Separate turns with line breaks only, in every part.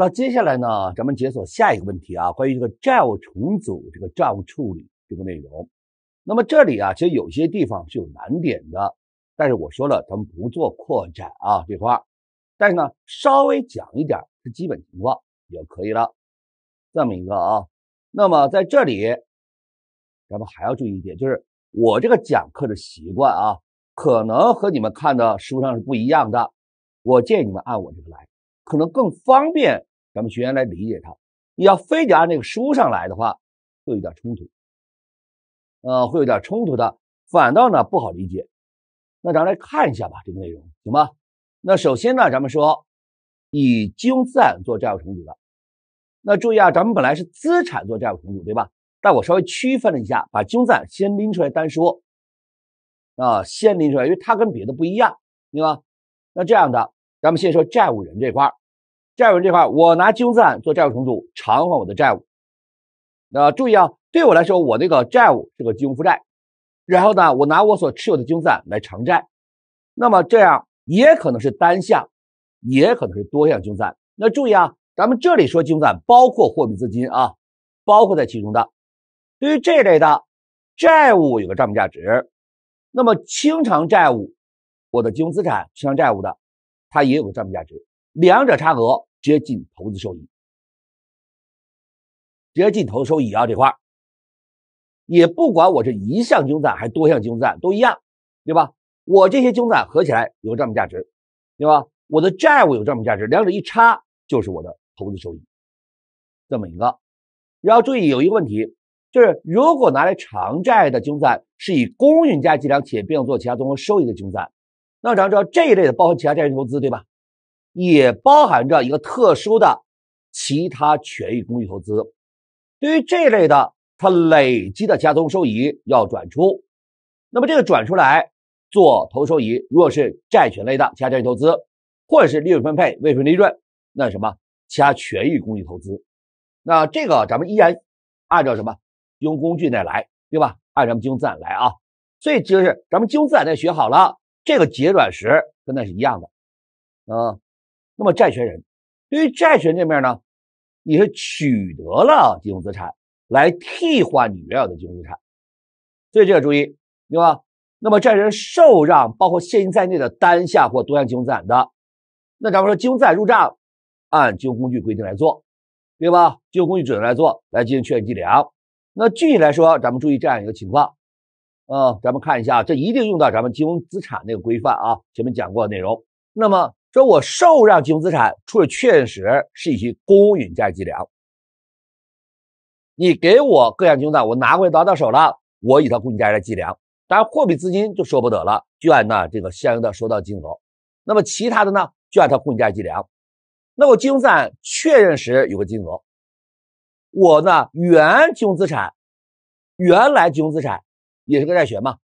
那接下来呢，咱们解锁下一个问题啊，关于这个债务重组、这个债务处理这个内容。那么这里啊，其实有些地方是有难点的，但是我说了，咱们不做扩展啊这块，但是呢，稍微讲一点是基本情况也可以了，这么一个啊。那么在这里，咱们还要注意一点，就是我这个讲课的习惯啊，可能和你们看的书上是不一样的，我建议你们按我这个来，可能更方便。咱们学员来理解它，你要非得按那个书上来的话，会有点冲突，呃，会有点冲突的，反倒呢不好理解。那咱来看一下吧，这个内容，行吧？那首先呢，咱们说以金融资产做债务重组的，那注意啊，咱们本来是资产做债务重组，对吧？但我稍微区分了一下，把金融资产先拎出来单说，啊，先拎出来，因为它跟别的不一样，对吧？那这样的，咱们先说债务人这块。债务这块，我拿金融资产做债务重组偿还我的债务。那注意啊，对我来说，我这个债务是个金融负债，然后呢，我拿我所持有的金融资产来偿债。那么这样也可能是单项，也可能是多项金融资产。那注意啊，咱们这里说金融资产包括货币资金啊，包括在其中的。对于这类的债务有个账面价值，那么清偿债务，我的金融资产清偿债务的，它也有个账面价值。两者差额接近投资收益，接近投资收益啊这块儿，也不管我是一项精算还是多项精算，都一样，对吧？我这些精算合起来有账面价值，对吧？我的债务有账面价值，两者一差就是我的投资收益，这么一个。要注意有一个问题，就是如果拿来偿债的精算是以公允价计量且并做其他综合收益的精算，那咱知道这一类的包含其他债权投资，对吧？也包含着一个特殊的其他权益工具投资，对于这类的，它累积的加增收益要转出，那么这个转出来做投收益，如果是债权类的其他权投资，或者是利润分配未分利润，那什么其他权益工具投资，那这个咱们依然按照什么用工具来，对吧？按咱们金融资产来啊，所以就是咱们金融资产在学好了，这个结转时跟那是一样的，嗯。那么，债权人对于债权这面呢，你是取得了金融资产来替换你原有的金融资产，所以这个注意，对吧？那么，债权人受让包括现金在内的单项或多项金融资产的，那咱们说金融资产入账按金融工具规定来做，对吧？金融工具准则来做来进行确认计量。那具体来说，咱们注意这样一个情况，啊，咱们看一下，这一定用到咱们金融资产那个规范啊，前面讲过的内容。那么。说我受让金融资产，除了确实是一些公允价计量，你给我各项金融资产，我拿回来拿到手了，我以它公允价来计量。当然货币资金就说不得了，就按呢这个相应的收到金额。那么其他的呢，就按它公允价计量。那么金融资产确认时有个金额，我呢原金融资产，原来金融资产也是个债权嘛。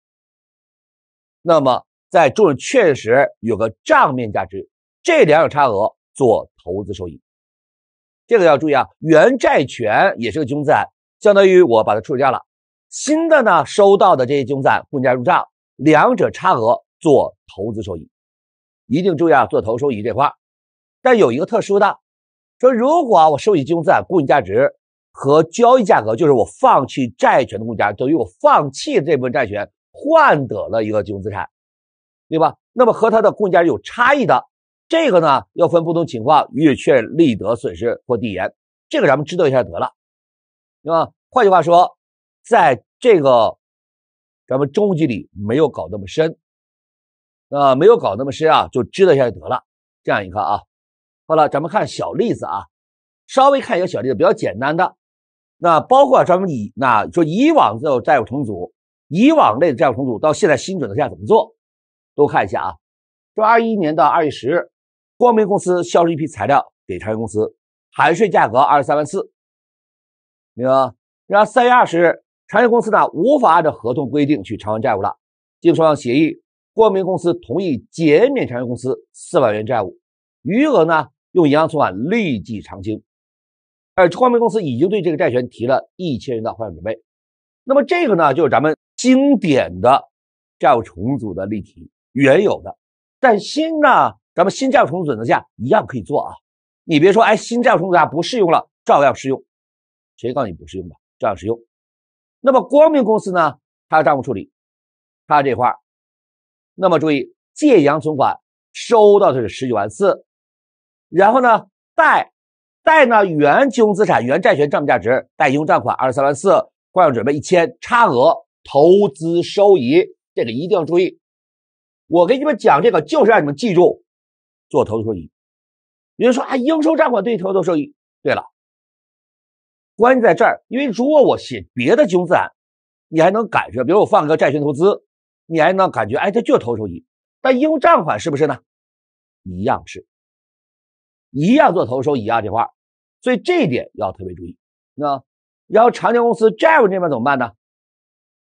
那么在确认确实有个账面价值。这两者差额做投资收益，这个要注意啊。原债权也是个金融资产，相当于我把它处理掉了。新的呢收到的这些金融资产公价入账，两者差额做投资收益。一定注意啊，做投收益这块但有一个特殊的，说如果我收益金融资产公允价值和交易价格，就是我放弃债权的公价等于我放弃这部分债权换得了一个金融资产，对吧？那么和它的公价值有差异的。这个呢，要分不同情况予以确认、利得、损失或递延。这个咱们知道一下得了，对吧？换句话说，在这个咱们中级里没有搞那么深，啊，没有搞那么深啊，就知道一下就得了。这样一看啊，好了，咱们看小例子啊，稍微看一个小例子，比较简单的。那包括咱们以那说以往的债务重组，以往类的债务重组到现在新准则下怎么做，都看一下啊。说二一年到二月十日。光明公司销售一批材料给长源公司，含税价格二十三万四。白吗？然后三月二十日，长源公司呢无法按照合同规定去偿还债务了。经双方协议，光明公司同意减免长源公司四万元债务，余额呢用银行存款立即偿清。而光明公司已经对这个债权提了一千元的还款准备。那么这个呢，就是咱们经典的债务重组的例题，原有的，但新呢？咱们新债务重组准则下一样可以做啊！你别说，哎，新债务重组下不适用了，照样适用。谁告诉你不适用的？照样适用。那么光明公司呢？它的账务处理，它这块那么注意，借：银行存款收到的是十九万四，然后呢，贷：贷呢，原金融资产、原债权账面价值，贷：应用账款二十三万四，坏账准备一千，差额投资收益。这个一定要注意。我给你们讲这个，就是让你们记住。做投资收益，有人说啊，应收账款对投资收益，对了，关键在这儿，因为如果我写别的金融资产，你还能感觉，比如我放一个债权投资，你还能感觉，哎，它就投资收益。但应收账款是不是呢？一样是，一样做投资收益啊，这块所以这一点要特别注意，那然后长江公司债务这边怎么办呢？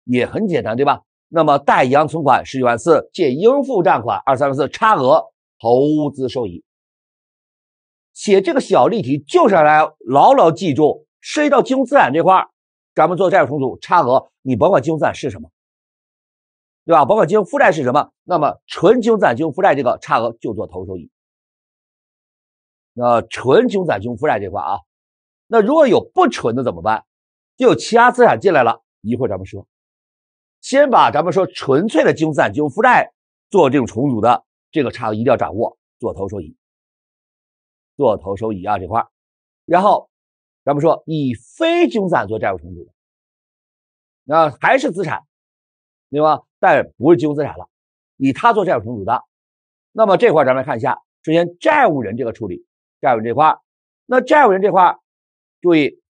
也很简单，对吧？那么，贷银行存款十九万四，借应付账款二三万四，差额。投资收益。写这个小例题就是来牢牢记住，涉及到金融资产这块，咱们做债务重组差额，你甭管金融资产是什么，对吧？甭管金融负债是什么，那么纯金融资产、金融负债这个差额就做投资收益。那纯金融资产、金融负债这块啊，那如果有不纯的怎么办？就有其他资产进来了，一会儿咱们说。先把咱们说纯粹的金融资产、金融负债做这种重组的。这个差一定要掌握，做头收益，做头收益啊这块然后咱们说以非金融资产做债务重组的，那还是资产，对吧？但不是金融资产了，以它做债务重组的，那么这块咱们来看一下，首先债务人这个处理，债务这块那债务人这块注意，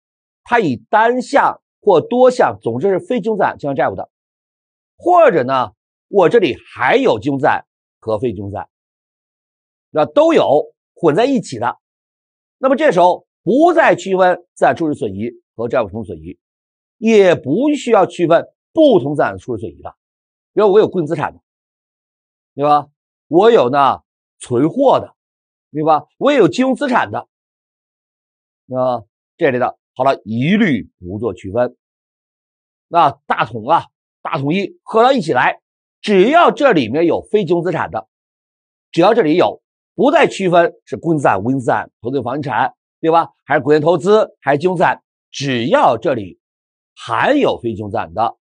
他以单项或多项，总之是非金融资产进行债务的，或者呢，我这里还有金融资产。和费均在，那都有混在一起的，那么这时候不再区分资产处置损益和债务重组损益，也不需要区分不同资产的处置损益了，因为我有固定资产的，对吧？我有呢存货的，对吧？我也有金融资产的，那这类的好了，一律不做区分，那大统啊，大统一合到一起来。只要这里面有非金融资产的，只要这里有，不再区分是公定资产、无形资产、投资房地产，对吧？还是股权投资，还是金融资产？只要这里含有非金融资产的，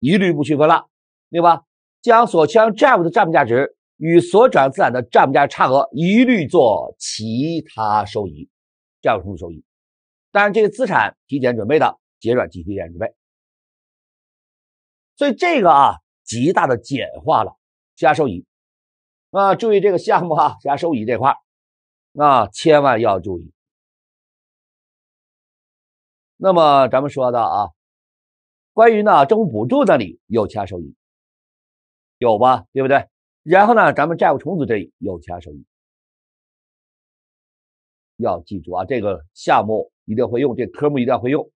一律不区分了，对吧？将所将债务的账面价值与所转资产的账面价值差额，一律做其他收益，务什么收益？当然，这个资产提前准备的结转及提前准备。所以这个啊。极大的简化了加收益，啊，注意这个项目啊，加收益这块那啊，千万要注意。那么咱们说的啊，关于呢政府补助那里有加收益，有吧，对不对？然后呢，咱们债务重组这里有加收益，要记住啊，这个项目一定会用，这科目一定会用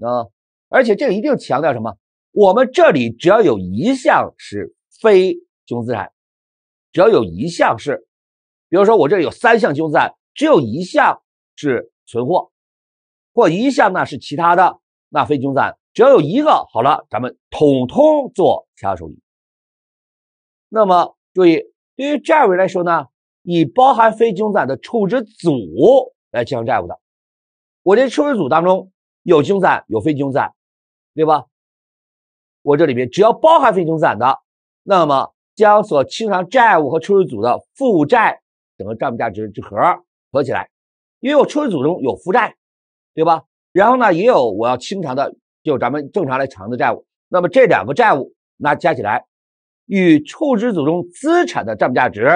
啊，而且这个一定强调什么？我们这里只要有一项是非金融资产，只要有一项是，比如说我这里有三项金融资产，只有一项是存货，或一项呢是其他的，那非金融资产只要有一个好了，咱们统通做其他收益。那么注意，对于债务人来说呢，以包含非金融资产的处置组来计量债务的，我这处置组当中有金融资产，有非金融资产，对吧？我这里面只要包含非流资产的，那么将所清偿债务和处置组的负债整个账面价值之和合起来，因为我处置组中有负债，对吧？然后呢，也有我要清偿的，就咱们正常来偿的债务。那么这两个债务那加起来，与处置组中资产的账面价值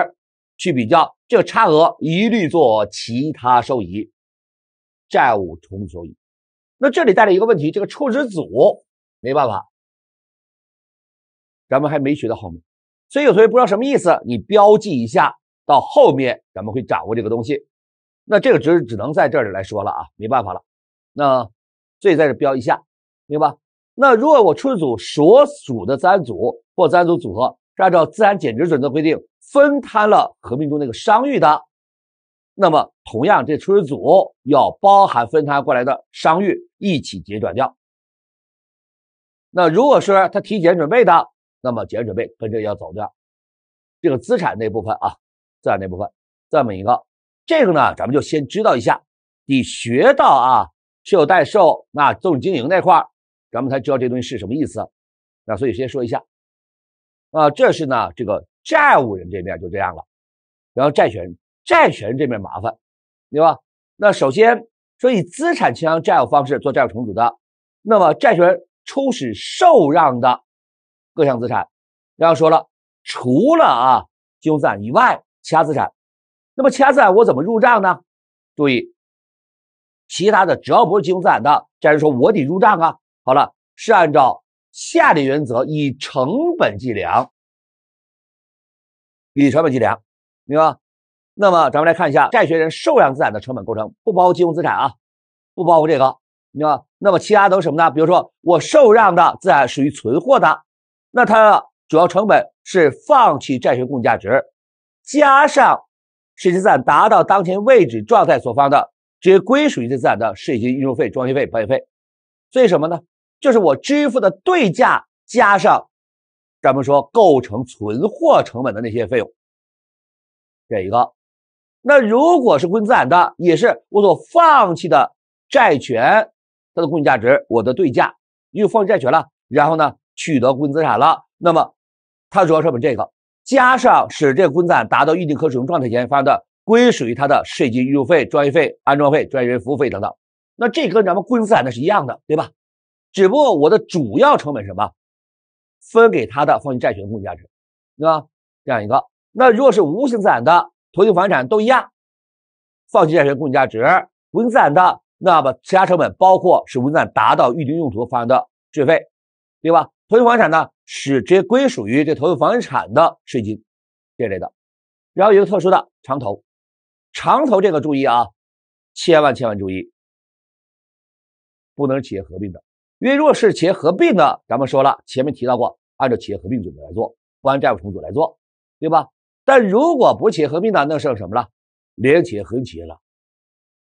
去比较，这个差额一律做其他收益，债务重组收益。那这里带来一个问题，这个处置组没办法。咱们还没学到后面，所以有同学不知道什么意思，你标记一下，到后面咱们会掌握这个东西。那这个只只能在这里来说了啊，没办法了。那所以在这标一下，明白？那如果我出资组所属的三组或三组组合是按照自然减值准则规定分摊了合并中那个商誉的，那么同样这出资组要包含分摊过来的商誉一起结转掉。那如果说他提前准备的，那么，企业准备跟着要走掉，这个资产那部分啊，资产那部分，这么一个，这个呢，咱们就先知道一下，你学到啊，持有待售，那这经营那块咱们才知道这东西是什么意思。那所以先说一下，啊，这是呢，这个债务人这边就这样了，然后债权，债权人这边麻烦，对吧？那首先，所以资产清偿债务方式做债务重组的，那么债权人初始受让的。各项资产，然后说了，除了啊金融资产以外，其他资产，那么其他资产我怎么入账呢？注意，其他的只要不是金融资产的，债权人说我得入账啊。好了，是按照下列原则以成本计量，以成本计量，明白？那么咱们来看一下债权人受让资产的成本构成，不包括金融资产啊，不包括这个，明白？那么其他都是什么呢？比如说我受让的资产属于存货的。那它主要成本是放弃债权公允价值，加上实资产达到当前位置状态所放的这些归属于资产的税金、运输费、装卸费、保险费。所以什么呢？就是我支付的对价加上咱们说构成存货成本的那些费用。这一个。那如果是固定资产的，也是我所放弃的债权它的公允价值，我的对价因为放债权了，然后呢？取得固定资产了，那么它主要成本这个，加上使这固定资产达到预定可使用状态前发生的归属于它的税金、预计费、专业费、安装费、专业服务费等等，那这跟咱们固定资产的是一样的，对吧？只不过我的主要成本什么？分给它的放弃债权公共价值，对吧？这样一个。那如果是无形资产的，投资房产都一样，放弃债权公允价值。无形资产的，那么其他成本包括使无形资产达到预定用途发生的税费，对吧？投资房产呢，是直接归属于这投资房产的税金，这类的。然后有个特殊的长投，长投这个注意啊，千万千万注意，不能是企业合并的，因为如果是企业合并呢，咱们说了前面提到过，按照企业合并准则来做，不按债务重组来做，对吧？但如果不是企业合并的，那剩什么了？联企业合并企业了，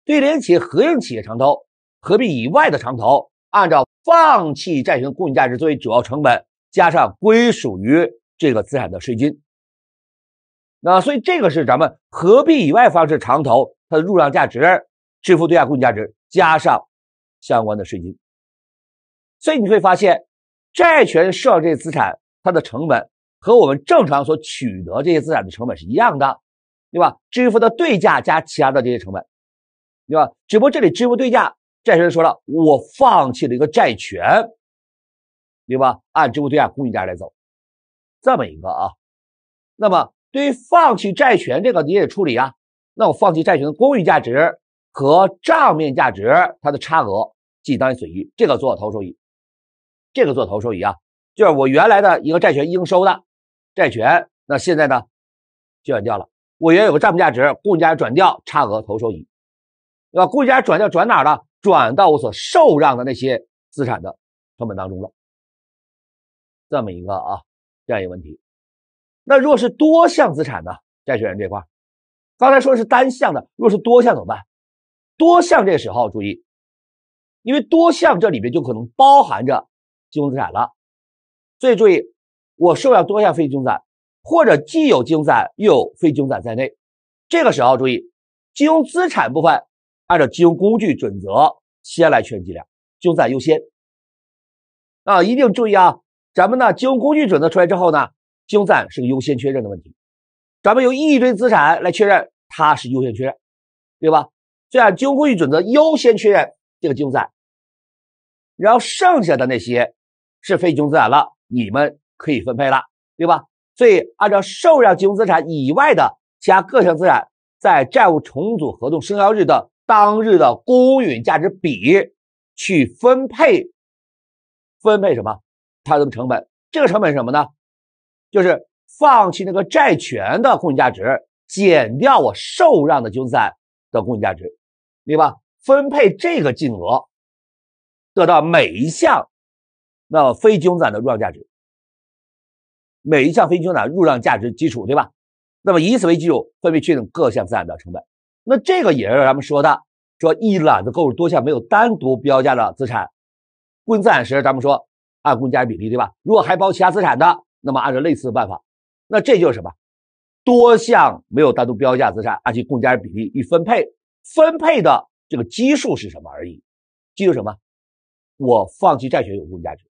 对联企业合并企业长投，合并以外的长投。按照放弃债权的公允价值作为主要成本，加上归属于这个资产的税金。那所以这个是咱们合并以外方式长投它的入账价值，支付对价公允价值加上相关的税金。所以你会发现，债权设这些资产它的成本和我们正常所取得这些资产的成本是一样的，对吧？支付的对价加其他的这些成本，对吧？只不过这里支付对价。债权人说了，我放弃了一个债权，对吧？按支付对价公允价值来走，这么一个啊。那么对于放弃债权这个你也得处理啊。那我放弃债权的公允价值和账面价值它的差额，计当损益，这个做投收益，这个做投收益啊。就是我原来的一个债权应收的债权，那现在呢，就转掉了。我原有个账面价值，公允价值转掉，差额投收益，对吧？公允价值转掉转哪了？转到我所受让的那些资产的成本当中了，这么一个啊，这样一个问题。那若是多项资产呢？债权人这块，刚才说的是单项的，若是多项怎么办？多项这个时候注意，因为多项这里边就可能包含着金融资产了，所以注意我受让多项非金融资产，或者既有金融资产又有非金融资产在内，这个时候注意金融资产部分。按照金融工具准则，先来确认计量，金融资产优先。啊，一定注意啊！咱们呢，金融工具准则出来之后呢，金融资产是个优先确认的问题。咱们有一堆资产来确认，它是优先确认，对吧？所以按金融工具准则优先确认这个金融资产，然后剩下的那些是非金融资产了，你们可以分配了，对吧？所以按照受让金融资产以外的其他各项资产，在债务重组合同生效日的。当日的公允价值比去分配，分配什么？它的成本。这个成本是什么呢？就是放弃那个债权的公允价值减掉我受让的净资产的公允价值，对吧？分配这个金额，得到每一项那非均融资产的入账价值，每一项非均融资产入账价值基础，对吧？那么以此为基础，分别确定各项资产的成本。那这个也是咱们说的，说一揽子购入多项没有单独标价的资产，公允资产时，咱们说按公允价值比例，对吧？如果还包其他资产的，那么按照类似的办法，那这就是什么？多项没有单独标价资产，按其公允价值比例一分配，分配的这个基数是什么而已？基数什么？我放弃债权有公允价值，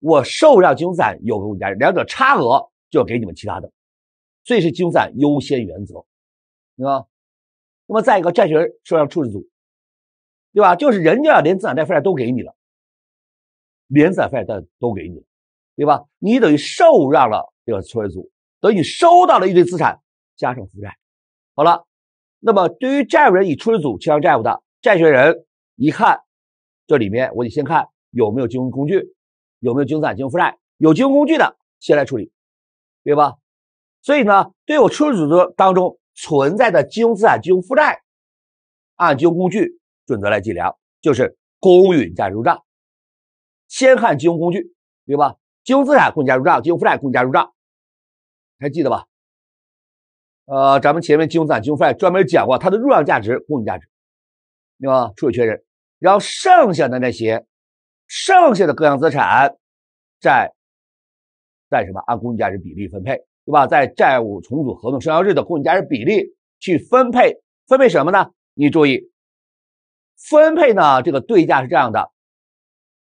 我受让金融资产有公允价值，两者差额就要给你们其他的，所以是金融资产优先原则，啊？那么再一个，债权人受让处置组，对吧？就是人家连资产带负债都给你了，连资产负债都给你了，对吧？你等于受让了这个处置组，等于收到了一堆资产加上负债。好了，那么对于债务人以处置组清偿债务的债权人，一看这里面，我得先看有没有金融工具，有没有净资产、金融负债。有金融工具的先来处理，对吧？所以呢，对我处置组的当中。存在的金融资产、金融负债，按金融工具准则来计量，就是公允价值入账。先看金融工具，对吧？金融资产公允价值入账，金融负债公允价值入账，还记得吧？呃，咱们前面金融资产、金融负债专门讲过，它的入账价值、公允价值，对吧？处理确认，然后剩下的那些，剩下的各项资产，在在什么按公允价值比例分配。对吧？在债务重组合同生效日的公允价值比例去分配，分配什么呢？你注意，分配呢？这个对价是这样的：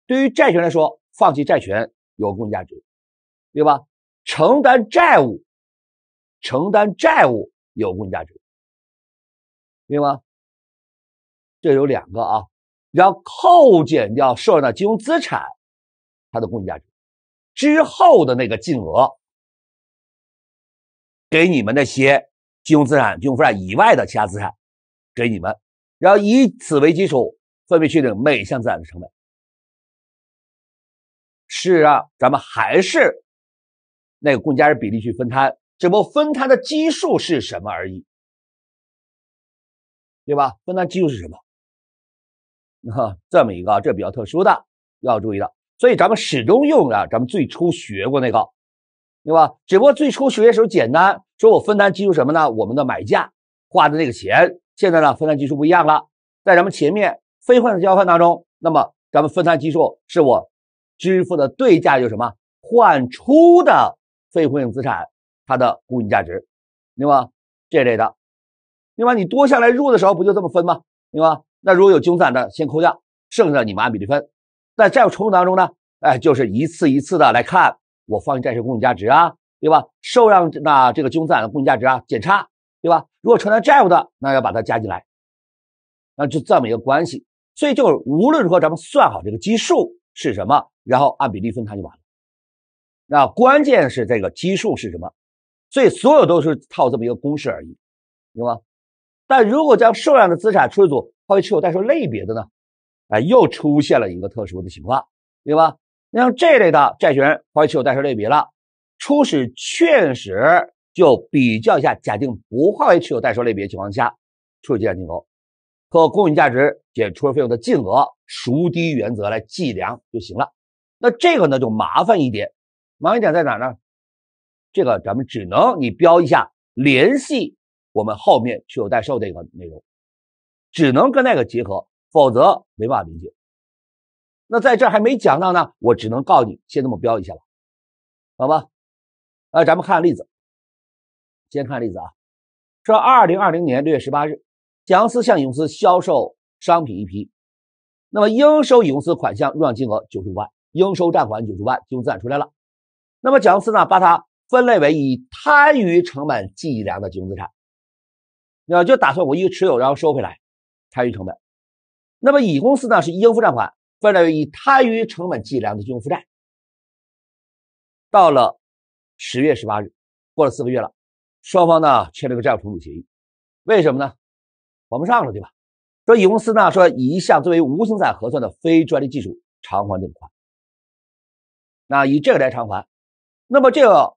对于债权来说，放弃债权有公允价值，对吧？承担债务，承担债务有公允价值，明白吗？这有两个啊，然后扣减掉受让金融资产它的公允价值之后的那个净额。给你们那些金融资产、金融负债以外的其他资产，给你们，然后以此为基础分别确定每项资产的成本。是啊，咱们还是那个贡献价值比例去分摊，只不过分摊的基数是什么而已，对吧？分摊基数是什么？哈，这么一个这比较特殊的要注意的。所以咱们始终用的咱们最初学过那个。对吧？只不过最初学的时候，简单说我分摊基数什么呢？我们的买价花的那个钱，现在呢分摊基数不一样了。在咱们前面非货币交换当中，那么咱们分摊基数是我支付的对价，就是什么换出的非货性资产它的公允价值，对吧？这类的，另外你多下来入的时候不就这么分吗？对吧？那如果有捐赠的，先扣掉，剩下的你们按比例分。在债务重组当中呢，哎，就是一次一次的来看。我放弃债权公允价值啊，对吧？受让那这个资产的公允价值啊，减差，对吧？如果承担债务的，那要把它加进来，那就这么一个关系。所以就是无论如何，咱们算好这个基数是什么，然后按比例分摊就完了。那关键是这个基数是什么，所以所有都是套这么一个公式而已，明白？但如果将受让的资产、出一组它为持有代售类别的呢？哎，又出现了一个特殊的情况，对吧？像这类的债权人划为持有代售类别了，初始确使就比较一下，假定不划为持有代售类别情况下，初始计量金额和公允价值减出售费用的净额孰低原则来计量就行了。那这个呢就麻烦一点，麻烦一点在哪呢？这个咱们只能你标一下，联系我们后面持有代售的一个内容，只能跟那个结合，否则没办法理解。那在这还没讲到呢，我只能告你先这么标一下了，好吧？啊，咱们看例子，先看例子啊。说二零二零年六月十八日，甲公司向乙公司销售商品一批，那么应收乙公司款项入账金额九十万，应收账款九十万，金融资产出来了。那么甲公司呢，把它分类为以摊余成本计量的金融资产，啊，就打算我一个持有，然后收回来，摊余成本。那么乙公司呢是应付账款。分了以摊余成本计量的金融负债，到了十月十八日，过了四个月了，双方呢签了个债务重组协议，为什么呢？还不上了对吧？说乙公司呢说以一项作为无形资产核算的非专利技术偿还这个款，那以这个来偿还，那么这个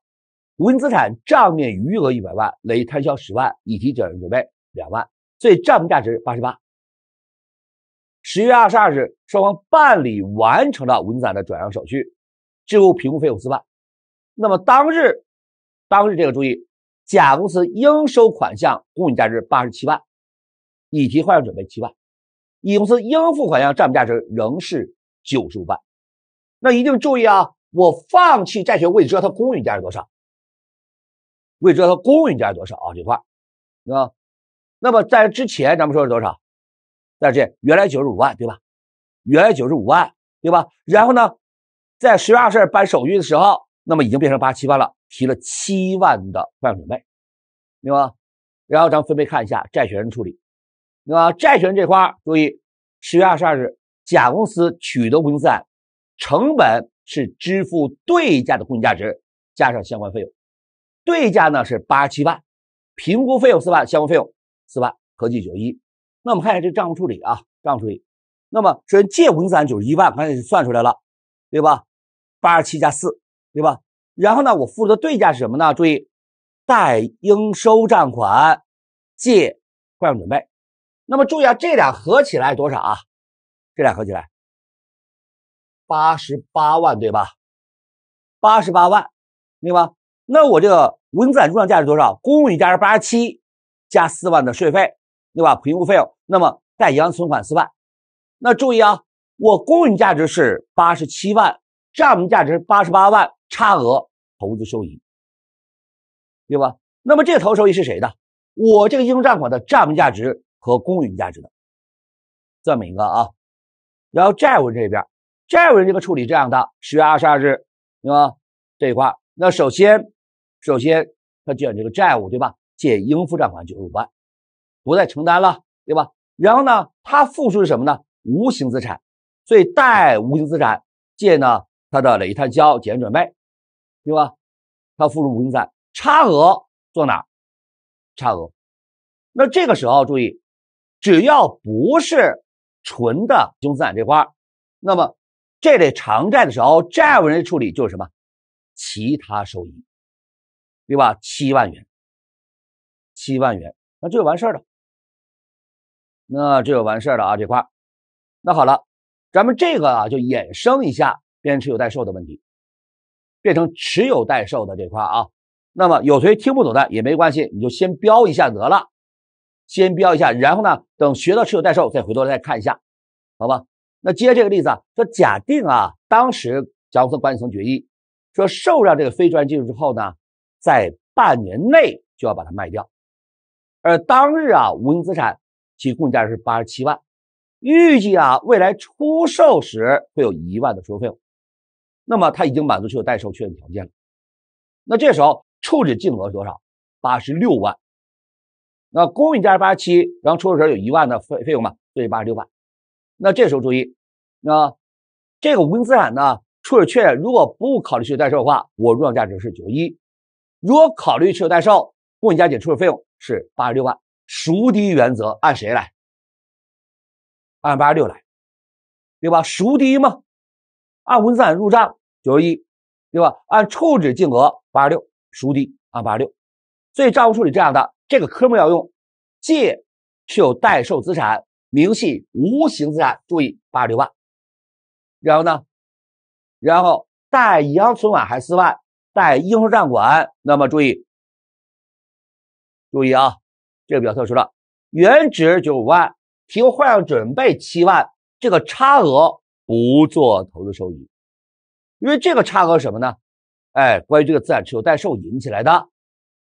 无形资产账面余额一百万，累计摊销十万，以及转让准备两万，所以账面价值八十八。十月二十二日，双方办理完成了文产的转让手续，支付评估费用四万。那么当日，当日这个注意，甲公司应收款项公允价值八十七万，以提坏账准备七万；乙公司应付款项账面价值仍是九十五万。那一定注意啊，我放弃债权，未知道它公允价值多少，未知道它公允价值多少啊这块，啊，那么在之前咱们说是多少？但是原来九十五万对吧？原来九十五万对吧？然后呢，在十月二十二日办手续的时候，那么已经变成八十七万了，提了七万的坏账准备，对吧？然后咱们分别看一下债权人处理，对吧？债权人这块注意，十月二十二日，甲公司取得公形资产，成本是支付对价的公允价值加上相关费用，对价呢是八十七万，评估费用四万，相关费用四万，合计九一。那我们看一下这账务处理啊，账务处理。那么首先借五零三九十一万，刚才算出来了，对吧？八十七加四，对吧？然后呢，我付的对价是什么呢？注意，贷应收账款，借坏账准备。那么注意啊，这俩合起来多少啊？这俩合起来八十八万，对吧？八十八万，对吧？那我这个形资产入账价是多少？公允价是八十七加四万的税费。对吧？评估费用，那么代银行存款四万，那注意啊，我公允价值是八十七万，账面价值八十八万，差额投资收益，对吧？那么这个投资收益是谁的？我这个应收账款的账面价值和公允价值的，这么一个啊。然后债务人这边，债务人这个处理这样的，十月二十二日，对吧？这一块，那首先，首先他借这个债务，对吧？借应付账款九十五万。不再承担了，对吧？然后呢，他付出是什么呢？无形资产，所以贷无形资产，借呢它的累计摊销减准备，对吧？他付出无形资产差额做哪差额。那这个时候注意，只要不是纯的净资产这块那么这类偿债的时候，债务人处理就是什么？其他收益，对吧？七万元，七万元，那这就完事儿了。那这就完事了啊，这块那好了，咱们这个啊就衍生一下边持有待售的问题，变成持有待售的这块啊。那么有同学听不懂的也没关系，你就先标一下得了，先标一下。然后呢，等学到持有待售再回头再看一下，好吧？那接这个例子啊，说假定啊，当时甲公司管理层决议说，受让这个非专利技术之后呢，在半年内就要把它卖掉，而当日啊无形资产。其公允价值是八十七万，预计啊未来出售时会有一万的出售费用，那么它已经满足持有待售确认条件了。那这时候处置净额多少？八十六万。那公允价值八十七，然后出售时有一万的费费用嘛，所以八十六万。那这时候注意，那这个无形资产呢，处置确认如果不考虑持有待售的话，我入账价值是九一；如果考虑持有待售，公允价减出售费用是八十六万。孰低原则按谁来？按八十六来，对吧？孰低嘛，按资产入账九十一，对吧？按处置净额八十六，孰低按八十六，所以账务处理这样的，这个科目要用借，是有代售资产明细无形资产，注意八十六万，然后呢，然后贷银行存款还四万，贷应收账款，那么注意，注意啊。这比较特殊了，原值九万，提供坏账准备七万，这个差额不做投资收益，因为这个差额什么呢？哎，关于这个资产持有待售引起来的，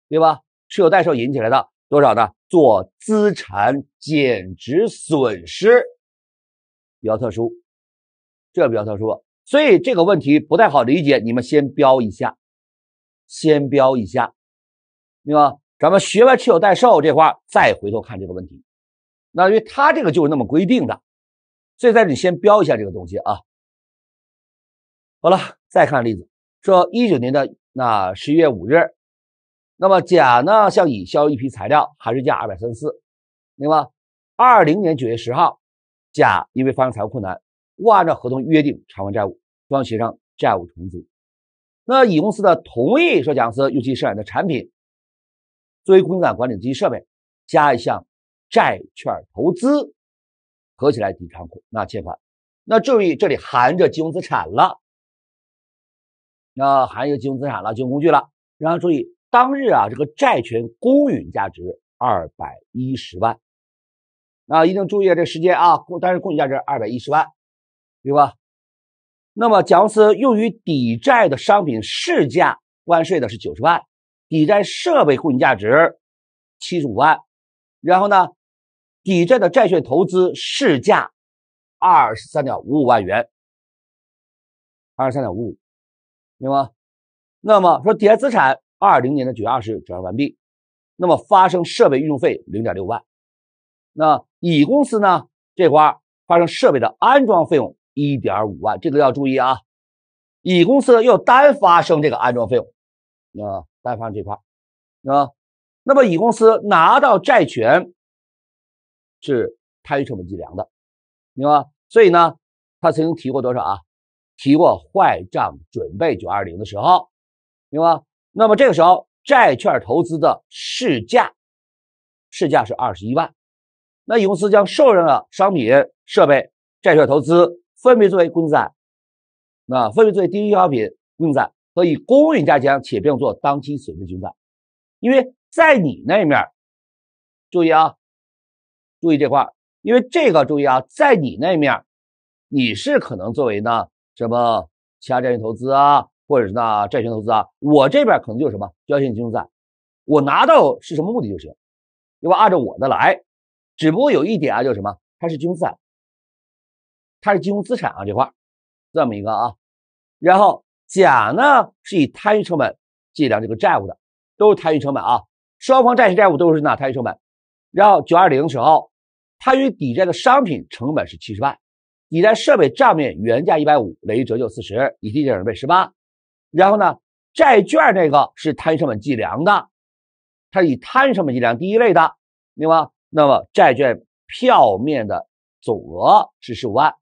对吧？持有待售引起来的多少呢？做资产减值损失，比较特殊，这个、比较特殊，所以这个问题不太好理解，你们先标一下，先标一下，对吧？咱们学完“持有代售”这块再回头看这个问题。那因为它这个就是那么规定的，所以在这里先标一下这个东西啊。好了，再看例子：说一九年的那十一月五日，那么甲呢向乙销一批材料，含税价二百三十四，20二零年九月十号，甲因为发生财务困难，未按照合同约定偿还债务，双方协商债务重组。那乙公司的同意说，甲公司用其生产的产品。作为公司资产管理的机器设备，加一项债券投资，合起来抵偿那欠款。那注意这里含着金融资产了，那含有金融资产了，金融工具了。然后注意当日啊，这个债权公允价值二百一十万，那一定注意这时间啊，公当日公允价值二百一十万，对吧？那么，如次用于抵债的商品市价关税的是九十万。抵债设备公允价值七十五万，然后呢，抵债的债券投资市价二十三点五五万元，二十三点五五，明白吗？那么说，抵债资产二零年的九月二十日转让完毕，那么发生设备运用费零点六万，那乙公司呢这块发生设备的安装费用一点五万，这个要注意啊，乙公司又单发生这个安装费用，啊。来发生这块，啊，那么乙公司拿到债权是摊余成本计量的，明白吗？所以呢，他曾经提过多少啊？提过坏账准备九二零的时候，明白吗？那么这个时候，债券投资的市价，市价是二十一万，那乙公司将受让的商品、设备、债券投资分别作为公定资产，啊，分别作为第一效品公定资可以公允加强，且不用做当期损失均在，因为在你那面，注意啊，注意这块因为这个注意啊，在你那面，你是可能作为呢什么其他债券投资啊，或者是呢债券投资啊，我这边可能就是什么交易性金融在，我拿到是什么目的就行，对吧？按照我的来，只不过有一点啊，就是什么，它是资产，它是金融资产啊这块，这么一个啊，然后。甲呢是以摊余成本计量这个债务的，都是摊余成本啊。双方债权债务都是拿摊余成本。然后九二零的时候，摊余抵债的商品成本是七十万，抵债设备账面原价一百五，累计折旧四十，以计提折旧1十八。然后呢，债券这个是摊余成本计量的，它以摊余成本计量，第一类的，明白吗？那么债券票面的总额是十五万，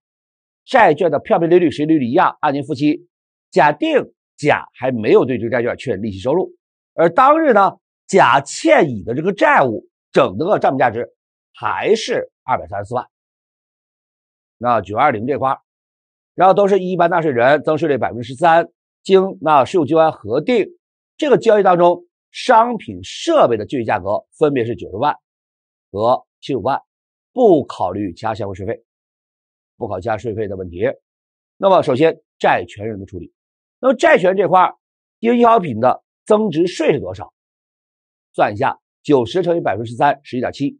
债券的票面利率是利率一样，按年付息。假定甲还没有对这个债券确认利息收入，而当日呢，甲欠乙的这个债务，整个账面价值还是二百三十四万。那九二零这块然后都是一般纳税人，增税百分之十三。经那税务机关核定，这个交易当中，商品设备的具体价格分别是九十万和七十五万，不考虑其他相关税费，不考其他税费的问题。那么首先，债权人的处理。那么债权这块儿，低效药品的增值税是多少？算一下，九十乘以百分之三，十一点七，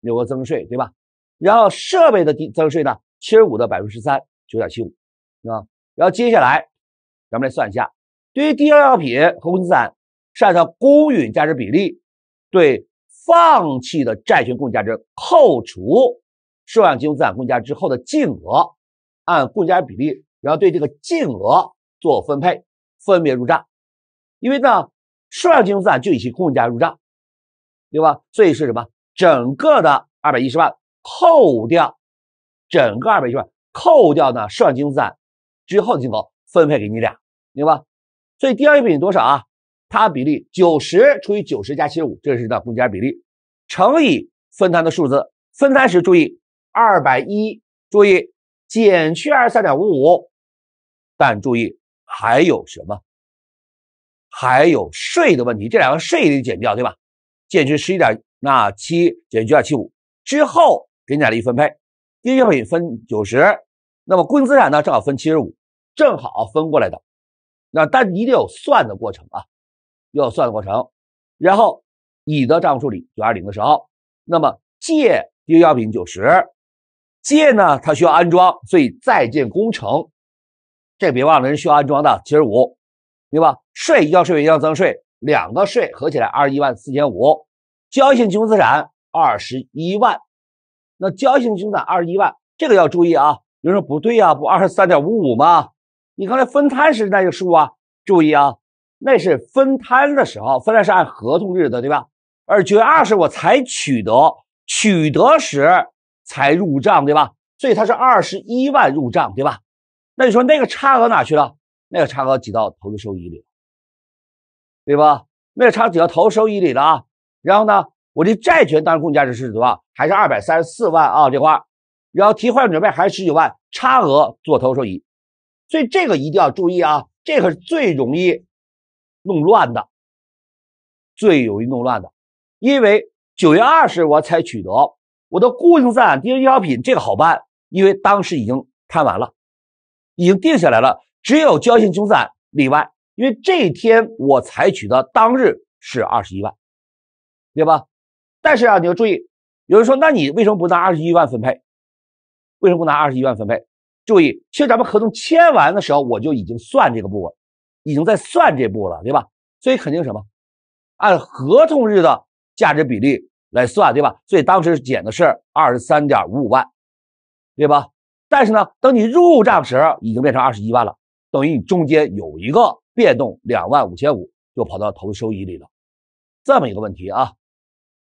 有个增值税，对吧？然后设备的低增税呢，七十五的百分之三，九点七五，啊。然后接下来咱们来算一下，对于低二药品和固定资产，按照公允价值比例，对放弃的债权公允价值扣除受让金融资产公允价之后的净额，按公允价值比例，然后对这个净额。做分配，分别入账，因为呢，涉案金资产就以其公价入账，对吧？所以是什么？整个的二百一十万扣掉，整个二百一十万扣掉呢涉案金资产之后的金额分配给你俩，对吧？所以第二笔多少啊？它比例九十除以九十加七十五，这是的公允价比例，乘以分摊的数字，分摊时注意二百一注意减去二十三点五五，但注意。还有什么？还有税的问题，这两个税得减掉，对吧？减去十一点那七减去点七五之后，给你俩一分配，医药品分九十，那么固定资产呢正好分七十五，正好分过来的。那但一定有算的过程啊，有算的过程。然后乙的账务处理九二零的时候，那么借医药品九十，借呢它需要安装，所以在建工程。这别忘了，人需要安装的七十五，对吧？税一交税，一样增税，两个税合起来二十一万四千五，交易性金融资产二十一万。那交易性金融资产二十一万，这个要注意啊！有人说不对呀，不二十三点五五吗？你刚才分摊是那个数啊？注意啊，那是分摊的时候，分摊是按合同日的，对吧？而九月二十我才取得，取得时才入账，对吧？所以它是二十一万入账，对吧？那你说那个差额哪去了？那个差额挤到投资收益里了，对吧？那个差挤到投资收益里了啊。然后呢，我的债权当时公允价值是多少？还是二百三十四万啊这块。然后提坏准备还是十九万，差额做投资收益。所以这个一定要注意啊，这个是最容易弄乱的，最容易弄乱的。因为九月二十我才取得我的固定资产、低值消耗品，这个好办，因为当时已经摊完了。已经定下来了，只有交信清算例外，因为这一天我采取的当日是二十一万，对吧？但是啊，你要注意，有人说，那你为什么不拿二十一万分配？为什么不拿二十一万分配？注意，其实咱们合同签完的时候，我就已经算这个部分，已经在算这步了，对吧？所以肯定什么，按合同日的价值比例来算，对吧？所以当时减的是二十三点五五万，对吧？但是呢，等你入账时已经变成二十一万了，等于你中间有一个变动两万五千五，就跑到投资收益里了，这么一个问题啊。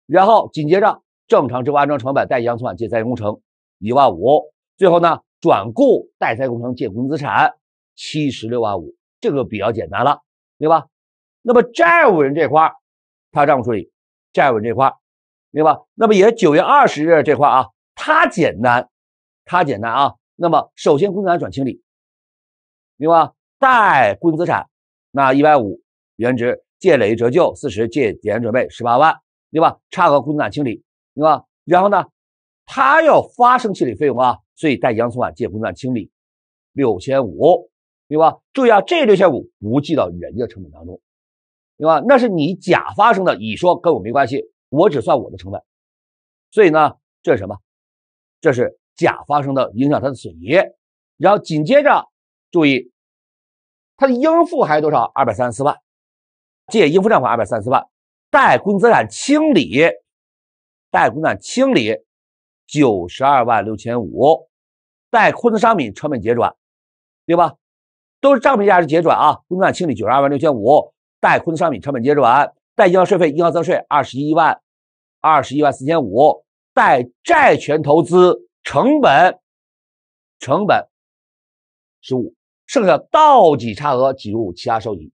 然后紧接着正常支付安装成本，带银行存款借在工程一万五。最后呢，转固代在工程借固定资产七十六万五，这个比较简单了，对吧？那么债务人这块他账户处理，债务人这块对吧？那么也九月二十日这块啊，它简单。它简单啊，那么首先固定资产转清理，明白？贷固定资产那一百五原值，借累折旧四十，借减准备十八万，对吧？差额固定资产清理，对吧？然后呢，他要发生清理费用啊，所以贷银行存款借固定资产清理六千五，对吧？注意啊，这六千五不记到原家的成本当中，对吧？那是你假发生的，乙说跟我没关系，我只算我的成本。所以呢，这是什么？这是。甲发生的影响它的损益，然后紧接着注意它的应付还有多少？二百三十四万，借应付账款二百三十四万，贷固定资产清理，贷固定资产清理九十二万六千五，贷库存商品成本结转，对吧？都是账面价值结转啊，固定资产清理九十二万六千五，贷库存商品成本结转，贷银行税费、银行增税二十一万，二十一万四千五，待债权投资。成本，成本十五，剩下倒挤差额挤入其他收益，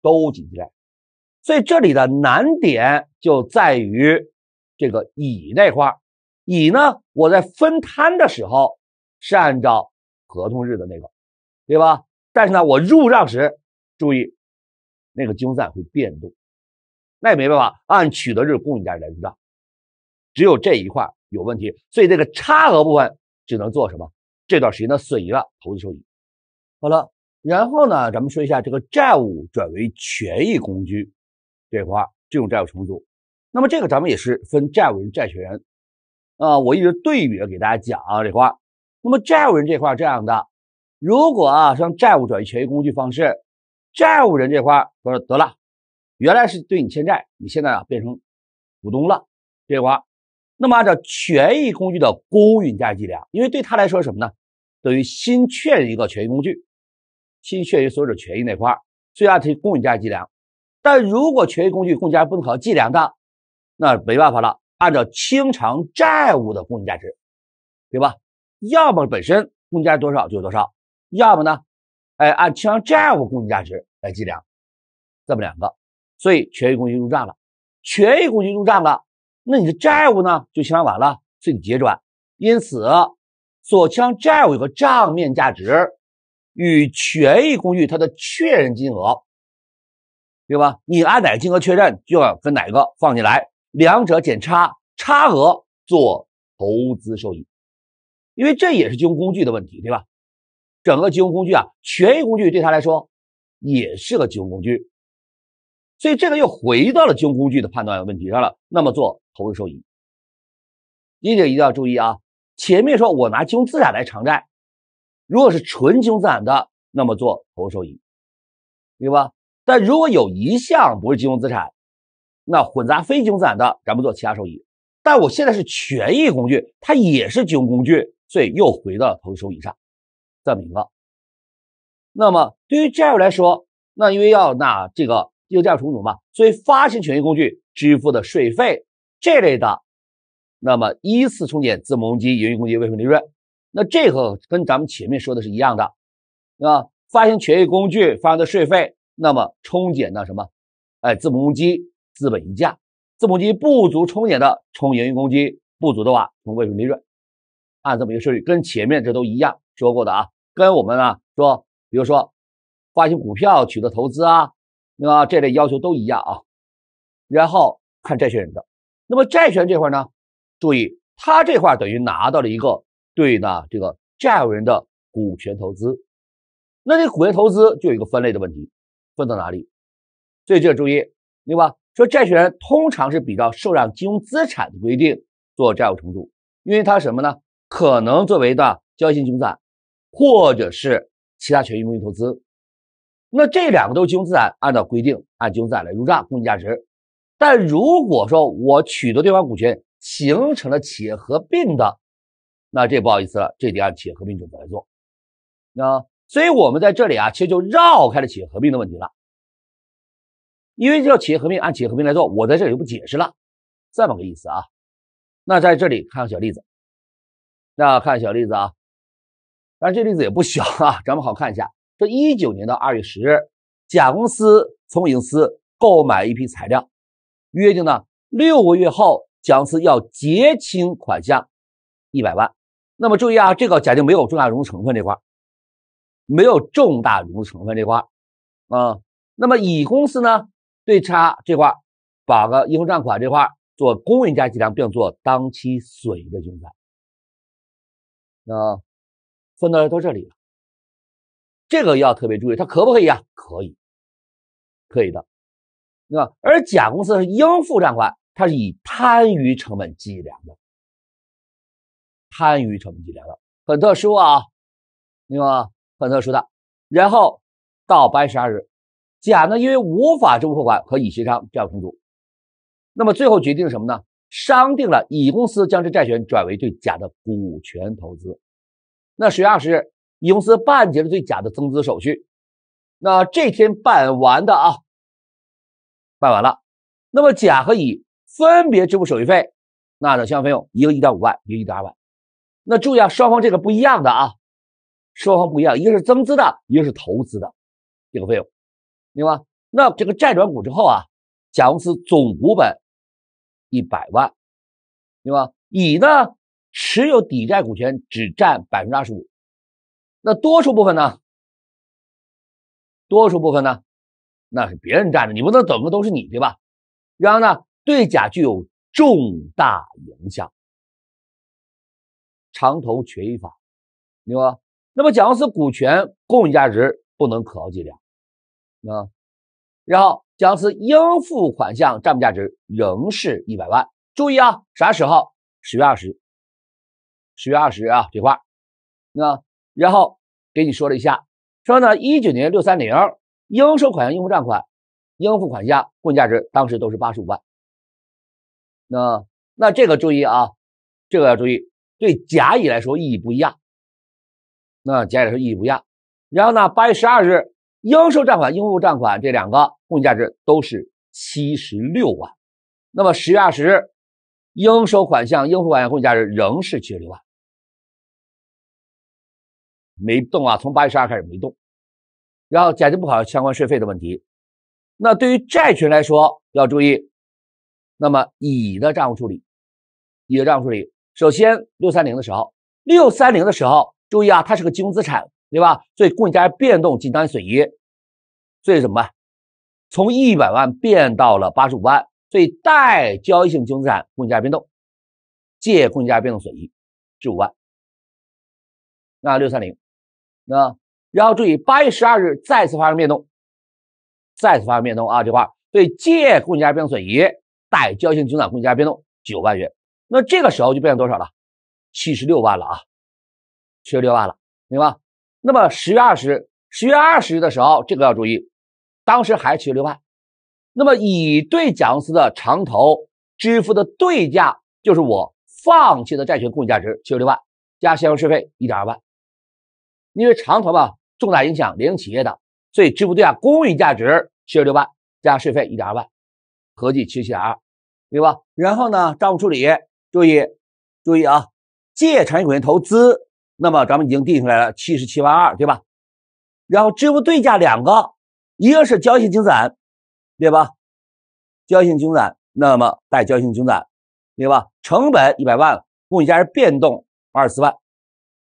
都挤进来。所以这里的难点就在于这个乙那块乙呢，我在分摊的时候是按照合同日的那个，对吧？但是呢，我入账时注意那个金赞会变动，那也没办法，按取得日供应价来入账。只有这一块有问题，所以这个差额部分只能做什么？这段时间的损益了，投资收益。好了，然后呢，咱们说一下这个债务转为权益工具这块这种债务重组。那么这个咱们也是分债务人、债权人啊，我一直对比着给大家讲啊这块。那么债务人这块这样的，如果啊像债务转移权益工具方式，债务人这块说得了，原来是对你欠债，你现在啊变成股东了这块。那么，按照权益工具的公允价值计量，因为对他来说什么呢？等于新确认一个权益工具，新确认所有者权益那块儿，所以按其公允价值计量。但如果权益工具公允价值不能考计量的，那没办法了，按照清偿债务的公允价值，对吧？要么本身公允价值多少就有多少，要么呢，哎，按清偿债务公允价值来计量，这么两个。所以权益工具入账了，权益工具入账了。那你的债务呢，就清偿完了，以你结转。因此，所欠债务有个账面价值，与权益工具它的确认金额，对吧？你按哪个金额确认，就要跟哪个放进来，两者减差，差额做投资收益。因为这也是金融工具的问题，对吧？整个金融工具啊，权益工具对他来说，也是个金融工具。所以这个又回到了金融工具的判断问题上了。那么做投资收益，一点一定要注意啊。前面说我拿金融资产来偿债，如果是纯金融资产的，那么做投资收益，对吧？但如果有一项不是金融资产，那混杂非金融的，咱们做其他收益。但我现在是权益工具，它也是金融工具，所以又回到投资收益上，这么一个。那么对于债务来说，那因为要拿这个。又价重组嘛，所以发行权益工具支付的税费这类的，那么依次冲减资本公积、盈余公积、未分利润。那这个跟咱们前面说的是一样的，啊，发行权益工具发生的税费，那么冲减的什么？哎，资本公积、资本溢价，资本公积不足冲减的，冲盈余公积；不足的话，冲未分利润。按这么一个税率，跟前面这都一样说过的啊，跟我们啊说，比如说发行股票取得投资啊。那这类要求都一样啊，然后看债权人的，那么债权这块呢，注意他这块等于拿到了一个对的这个债务人的股权投资，那这股权投资就有一个分类的问题，分到哪里？所以这注意，对吧？说债权人通常是比较受让金融资产的规定做债务重组，因为他什么呢？可能作为的交易性金融资产，或者是其他权益金融投资。那这两个都是金融资产，按照规定按金融资产来入账，公允价值。但如果说我取得对方股权，形成了企业合并的，那这不好意思了，这得按企业合并准则来做。那所以，我们在这里啊，其实就绕开了企业合并的问题了，因为这叫企业合并，按企业合并来做，我在这里就不解释了，这么个意思啊。那在这里看个小例子，那看小例子啊，但这例子也不小啊，咱们好看一下。这一九年的二月十日，甲公司从乙公司购买一批材料，约定呢六个月后甲公司要结清款项一百万。那么注意啊，这个假定没有重大融资成分这块，没有重大融资成分这块，啊，那么乙公司呢，对差这块，把个应付账款这块做公允价值计量，并做当期损益的均分，啊，分到到这里了。这个要特别注意，它可不可以啊？可以，可以的，对吧？而甲公司是应付账款，它是以摊余成本计量的，摊余成本计量的很特殊啊，明白吗？很特殊的。然后到八月十二日，甲呢因为无法支付货款，和乙协商债务重组。那么最后决定什么呢？商定了乙公司将这债权转为对甲的股权投资。那十月二十日。乙公司办结了对甲的增资手续，那这天办完的啊，办完了。那么甲和乙分别支付手续费，那的相应费用一个一点五万，一个一点二万。那注意啊，双方这个不一样的啊，双方不一样，一个是增资的，一个是投资的，这个费用，明白？那这个债转股之后啊，甲公司总股本一百万，对吧？乙呢持有抵债股权只占百分之二十五。那多数部分呢？多数部分呢？那是别人占的，你不能怎么都是你的吧？然后呢，对甲具有重大影响，长头权益法，明白吗？那么，甲公司股权公允价值不能可靠计量，啊，然后蒋思应付款项账面价值仍是一百万。注意啊，啥时候？十月二十，十月二十啊，这块，那。然后给你说了一下，说呢，一九年六三零，应收款项、应付账款、应付款项公允价值当时都是八十五万。那那这个注意啊，这个要注意，对甲乙来说意义不一样。那甲乙来说意义不一样。然后呢，八月十二日，应收账款、应付账款这两个公允价值都是七十六万。那么十月二十日，应收款项、应付款项公允价值仍是七十六万。没动啊，从八月十二开始没动。然后，解决不好相关税费的问题。那对于债权来说要注意。那么，乙的账务处理，乙的账务处理，首先六三零的时候，六三零的时候，注意啊，它是个金融资产，对吧？所以，公允价值变动当于损益。所以，怎么办？从一百万变到了八十五万，所以贷交易性金融资产公允价值变动，借公允价值变动损益，十五万。那六三零。那然后注意，八月十二日再次发生变动，再次发生变动啊！这块儿对借公允价变动损益，带交易性金融资产公允价变动九万元，那这个时候就变成多少了？七十六万了啊！七十六万了，明白？那么十月二十，十月二十日的时候，这个要注意，当时还是七十六万。那么乙对甲公司的长投支付的对价，就是我放弃的债权公允价值七十六万加相应税费一点二万。因为长投吧，重大影响联营企业的，所以支付对价公允价值七十六万加税费一点二万，合计七十七点二，对吧？然后呢，账务处理注意注意啊，借产期股权投资，那么咱们已经定下来了七十七万二，对吧？然后支付对价两个，一个是交易性清散，对吧？交易性清散，那么带交易性清散，对吧？成本一百万，公允价值变动二十四万，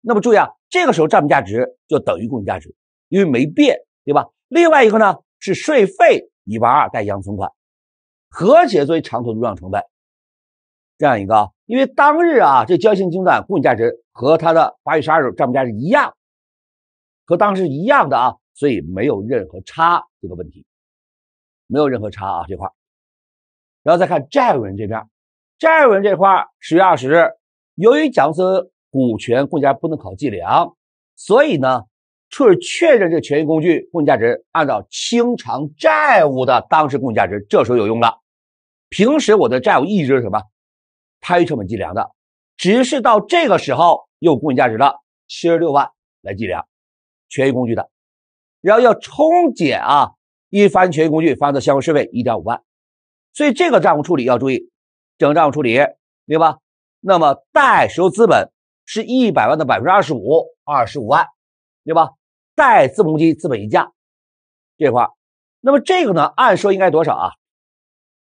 那么注意啊。这个时候账面价值就等于公允价值，因为没变，对吧？另外一个呢是税费一万二银行存款，和解作为长投的入账成本，这样一个，因为当日啊这交易性清算公允价值和它的八月十二日账面价值一样，和当时一样的啊，所以没有任何差这个问题，没有任何差啊这块然后再看债务人这边，债务人这块十月二十日由于江苏。股权公价不能考计量，所以呢，就是确认这权益工具公价值按照清偿债务的当时公价值，这时候有用了。平时我的债务一直是什么，摊余成本计量的，只是到这个时候用公允价值的七十六万来计量权益工具的，然后要冲减啊，一般权益工具发的相关税费一点五万，所以这个账务处理要注意，整个账务处理对吧？那么代收资本。是一百万的百分之二十五，二十五万，对吧？带字公积资本溢价这块，那么这个呢，按说应该多少啊？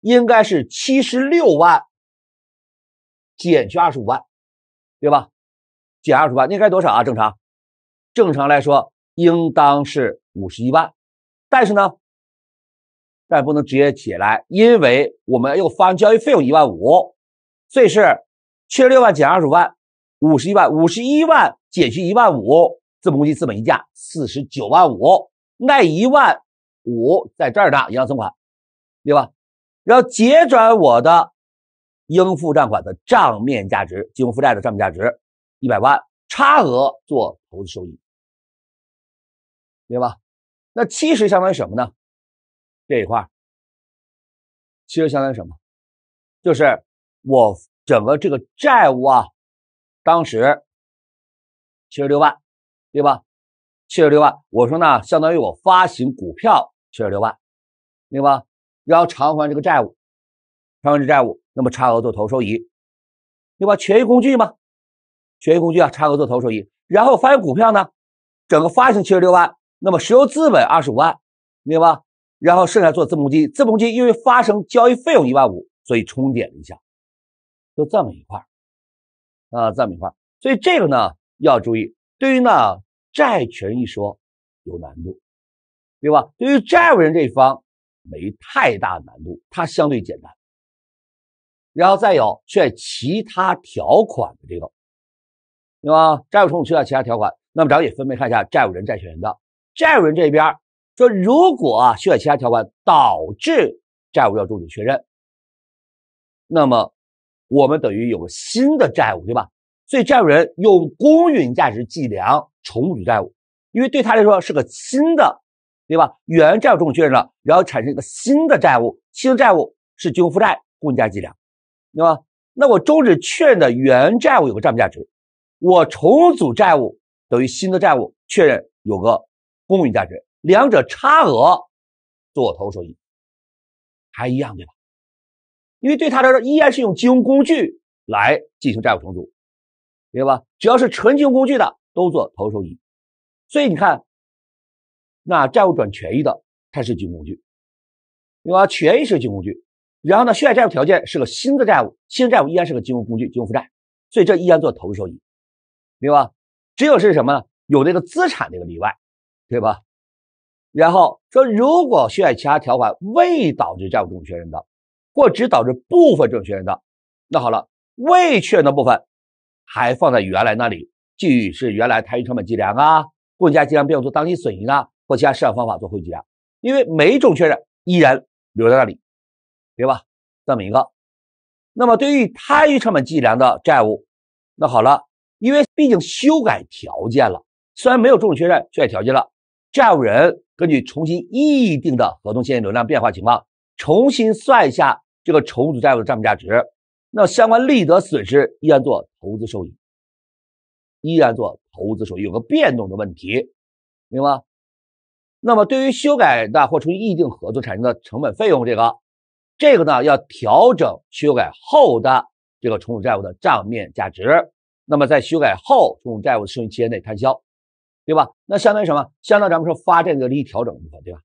应该是七十六万减去二十五万，对吧？减二十万，那该多少啊？正常，正常来说应当是五十一万，但是呢，但不能直接起来，因为我们又发生交易费用一万五，所以是七十六万减二十五万。五十一万，五十一万减去一万五，资本公积、资本溢价四十九万五，那一万五在这儿呢，银行存款，对吧？然后结转我的应付账款的账面价值，金融负债的账面价值一百万，差额做投资收益，对吧？那七十相当于什么呢？这一块，其实相当于什么？就是我整个这个债务啊。当时七十六万，对吧？七十六万，我说呢，相当于我发行股票七十六万，对吧？然后偿还这个债务，偿还这债务，那么差额做投收益，对吧？权益工具嘛，权益工具啊，差额做投收益。然后发行股票呢，整个发行七十六万，那么石油资本二十五万，明白吧？然后剩下做资本公积，资本公积因为发生交易费用一万五，所以冲减一下，就这么一块。啊，在这一块，所以这个呢要注意。对于呢，债权一说有难度，对吧？对于债务人这一方没太大难度，它相对简单。然后再有，缺其他条款的这个，对吧？债务重组需要其他条款，那么咱们也分别看一下债务人、债权人。的。债务人这边说，如果啊需要其他条款，导致债务要终止确认，那么。我们等于有新的债务，对吧？所以债务人用公允价值计量重组债务，因为对他来说是个新的，对吧？原债务终止确认了，然后产生一个新的债务，新的债务是金融负债，公允价计量，对吧？那我终止确认的原债务有个账面价值，我重组债务等于新的债务确认有个公允价值，两者差额做投收益，还一样对吧？因为对它来说依然是用金融工具来进行债务重组，明白吧？只要是纯金融工具的都做投资收益。所以你看，那债务转权益的它是金融工具，对吧？权益是金融工具，然后呢，修改债务条件是个新的债务，新债务依然是个金融工具，金融负债，所以这依然做投资收益，明白吧？只有是什么呢？有那个资产那个例外，对吧？然后说，如果修改其他条款未导致债务重组确认的。或只导致部分这种确的，那好了，未确认的部分还放在原来那里，继续是原来摊余成本计量啊，公允计量变做当期损益呢，或其他适当方法做汇集啊，因为每种确认依然留在那里，对吧？这么一个，那么对于摊余成本计量的债务，那好了，因为毕竟修改条件了，虽然没有这种确认，修改条件了，债务人根据重新议定的合同现金流量变化情况重新算一下。这个重组债务的账面价值，那相关利得损失依然做投资收益，依然做投资收益，有个变动的问题，明白？那么对于修改的或出于意定合作产生的成本费用，这个，这个呢要调整修改后的这个重组债务的账面价值，那么在修改后重组债务的剩余期间内摊销，对吧？那相当于什么？相当于咱们说发这个利益调整部分，对吧？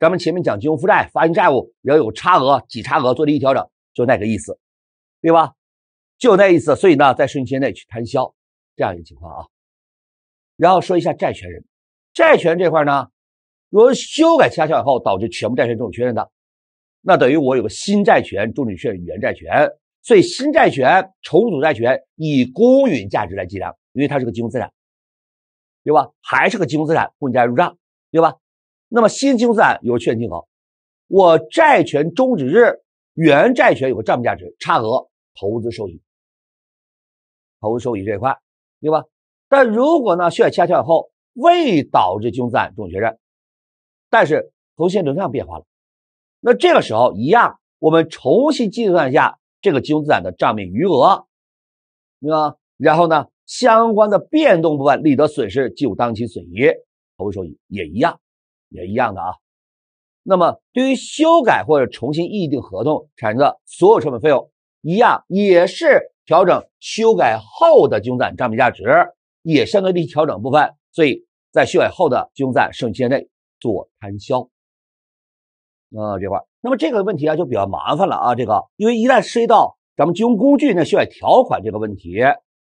咱们前面讲金融负债、发行债务，要有差额、挤差额做利益调整，就那个意思，对吧？就那意思。所以呢，在顺期间内去摊销，这样一个情况啊。然后说一下债权人，债权这块呢，如果修改、其他条以后导致全部债权终止确认的，那等于我有个新债权终止确认原债权，所以新债权、重组债权以公允价值来计量，因为它是个金融资产，对吧？还是个金融资产，公允价值入账，对吧？那么，新金融资产有确认金额，我债权终止日原债权有个账面价值差额，投资收益、投资收益这一块，对吧？但如果呢，需要洽以后未导致金融资产终止确认，但是头现流量变化了，那这个时候一样，我们重新计算一下这个金融资产的账面余额，对吧？然后呢，相关的变动部分利得损失计入当期损益，投资收益也一样。也一样的啊，那么对于修改或者重新议定合同产生的所有成本费用，一样也是调整修改后的金融资产账面价值，也相对应调整部分，所以在修改后的金融资产剩余期限内做摊销。啊，这块，那么这个问题啊就比较麻烦了啊，这个因为一旦涉及到咱们金融工具那修改条款这个问题，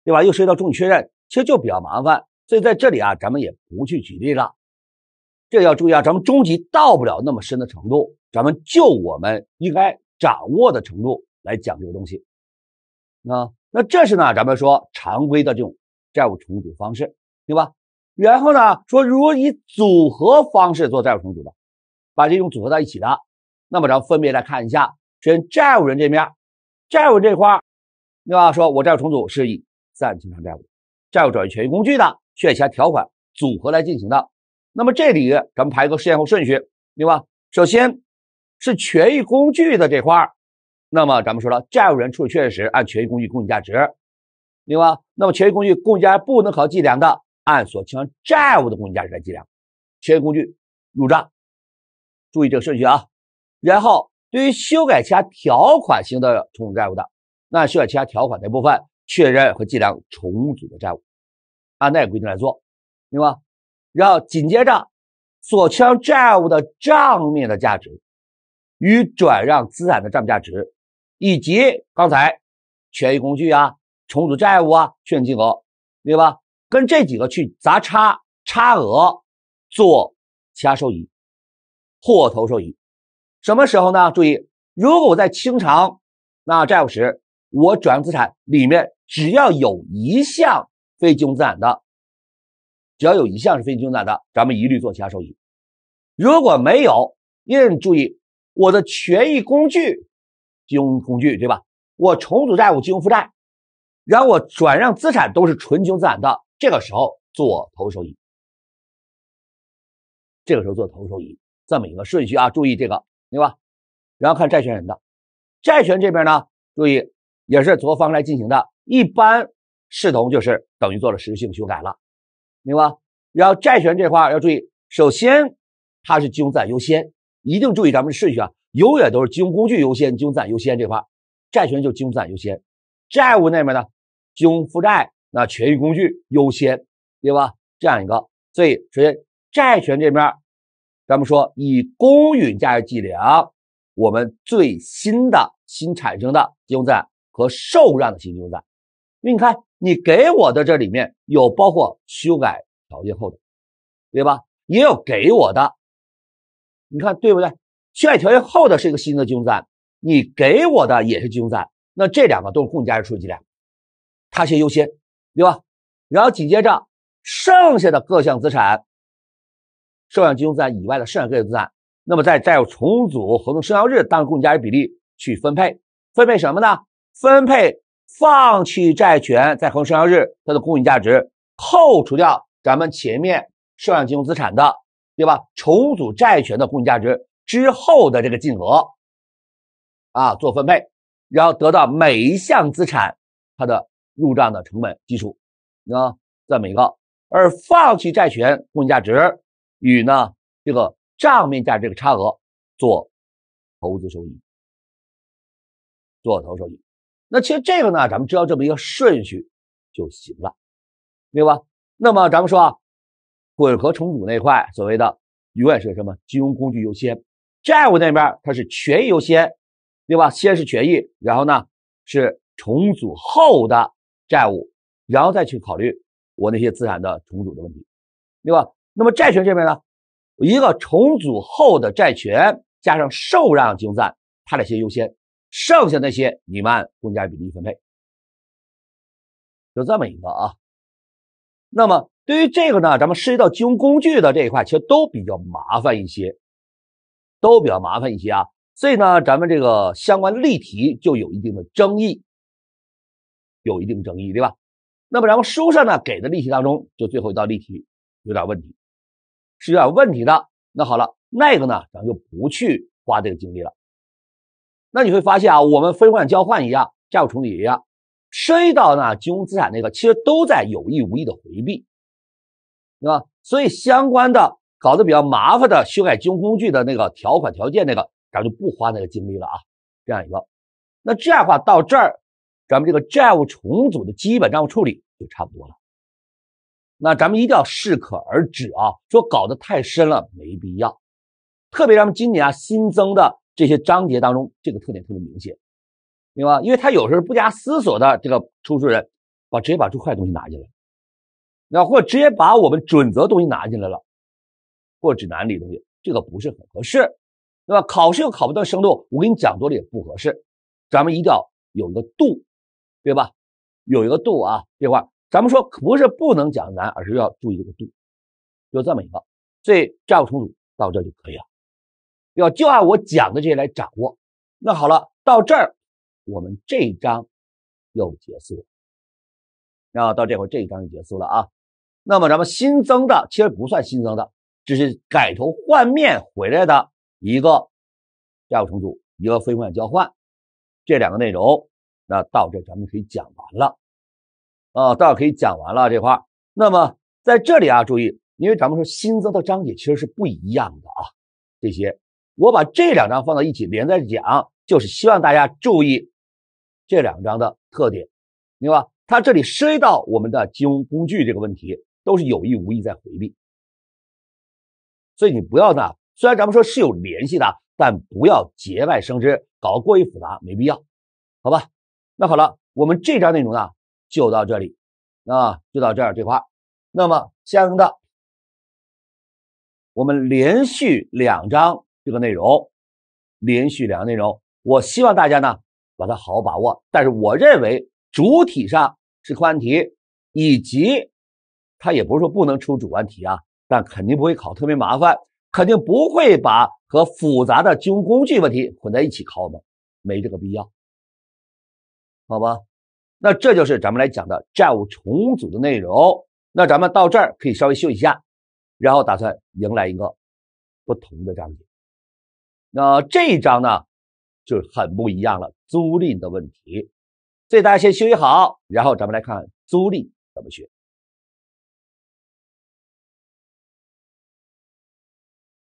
对吧？又涉及到重于确认，其实就比较麻烦，所以在这里啊，咱们也不去举例了。这要注意啊，咱们中级到不了那么深的程度，咱们就我们应该掌握的程度来讲这个东西。啊，那这是呢，咱们说常规的这种债务重组方式，对吧？然后呢，说如以组合方式做债务重组的，把这种组合在一起的，那么咱们分别来看一下，首先债务人这面，债务这块对吧？说我债务重组是以暂清偿债务、债务转移权益工具的、确切条款组合来进行的。那么这里咱们排个事后顺序，对吧？首先是权益工具的这块那么咱们说了，债务人处理确认时按权益工具公允价值，对吧？那么权益工具公给价不能考计量的，按所签债务的公允价值来计量，权益工具入账。注意这个顺序啊。然后对于修改其他条款型的重组债务的，那修改其他条款那部分确认和计量重组的债务，按那个规定来做，对吧？然后紧接着，所清债务的账面的价值与转让资产的账面价值，以及刚才权益工具啊、重组债务啊、确认金额，对吧？跟这几个去砸差差额，做其他收益或投收益。什么时候呢？注意，如果我在清偿那债务时，我转让资产里面只要有一项非金融资产的。只要有一项是非金融资产的，咱们一律做其他收益；如果没有，因注意我的权益工具、金融工具，对吧？我重组债务、金融负债，然后我转让资产都是纯金融资产的，这个时候做投收益。这个时候做投收益，这么一个顺序啊，注意这个，对吧？然后看债权人的债权这边呢，注意也是从方来进行的，一般视同就是等于做了实质性修改了。明白。然后债权这块要注意，首先它是金融资产优先，一定注意咱们顺序啊，永远都是金融工具优先，金融资产优先这块，债权就金融资产优先。债务那边呢，金融负债那权益工具优先，对吧？这样一个，所以首先债权这边，咱们说以公允价值计量我们最新的新产生的金融资产和受让的新金融资产，因为你看。你给我的这里面有包括修改条件后的，对吧？也有给我的，你看对不对？修改条件后的是一个新的金融资产，你给我的也是金融资产，那这两个都是共同价值处理的，它先优先，对吧？然后紧接着剩下的各项资产，受让金融资产以外的剩下各项资产，那么在债务重组合同生效日，当共同价值比例去分配，分配什么呢？分配。放弃债权在合同生效日它的公允价值扣除掉咱们前面涉案金融资产的，对吧？重组债权的公允价值之后的这个净额，啊，做分配，然后得到每一项资产它的入账的成本基础，啊，这么一个。而放弃债权公允价值与呢这个账面价这个差额做投资收益，做投资收益。那其实这个呢，咱们知道这么一个顺序就行了，明白吧？那么咱们说啊，混合重组那块，所谓的永远是什么金融工具优先，债务那边它是权益优先，对吧？先是权益，然后呢是重组后的债务，然后再去考虑我那些资产的重组的问题，对吧？那么债权这边呢，一个重组后的债权加上受让融资产，它俩先优先？剩下那些你们按公家比例分配，就这么一个啊。那么对于这个呢，咱们涉及到金融工具的这一块，其实都比较麻烦一些，都比较麻烦一些啊。所以呢，咱们这个相关例题就有一定的争议，有一定争议，对吧？那么然后书上呢给的例题当中，就最后一道例题有点问题，是有点问题的。那好了，那个呢，咱们就不去花这个精力了。那你会发现啊，我们分换交换一样，债务重组也一样，及到那金融资产那个，其实都在有意无意的回避，对吧？所以相关的搞得比较麻烦的修改金融工具的那个条款条件那个，咱就不花那个精力了啊。这样一个，那这样的话到这儿，咱们这个债务重组的基本账务处理就差不多了。那咱们一定要适可而止啊，说搞得太深了没必要，特别咱们今年啊新增的。这些章节当中，这个特点特别明显，对吧？因为他有时候不加思索的，这个出书人把直接把最块的东西拿进来，那或者直接把我们准则东西拿进来了，或指南里东西，这个不是很合适，对吧？考试又考不到深度，我给你讲多了也不合适，咱们一定要有一个度，对吧？有一个度啊，这块咱们说不是不能讲难，而是要注意这个度，就这么一个，所以债务重组到这就可以了。要就按我讲的这些来掌握。那好了，到这儿，我们这章又结束了。啊，到这儿这一章就结束了啊。那么咱们新增的其实不算新增的，只是改头换面回来的一个债务重组，一个非风险交换，这两个内容。那到这咱们可以讲完了啊，到这可以讲完了这块那么在这里啊，注意，因为咱们说新增的章节其实是不一样的啊，这些。我把这两章放到一起连着讲，就是希望大家注意这两章的特点，明白吧？它这里涉及到我们的金融工具这个问题，都是有意无意在回避，所以你不要呢。虽然咱们说是有联系的，但不要节外生枝，搞过于复杂，没必要，好吧？那好了，我们这章内容呢就到这里，啊，就到这儿。这块，那么相应的，我们连续两章。这个内容，连续两个内容，我希望大家呢把它好好把握。但是我认为主体上是客观题，以及它也不是说不能出主观题啊，但肯定不会考特别麻烦，肯定不会把和复杂的金融工具问题混在一起考我们，没这个必要，好吧？那这就是咱们来讲的债务重组的内容。那咱们到这儿可以稍微休息一下，然后打算迎来一个不同的章节。那这一章呢，就很不一样了，租赁的问题。所以大家先休息好，然后咱们来看租赁怎么学。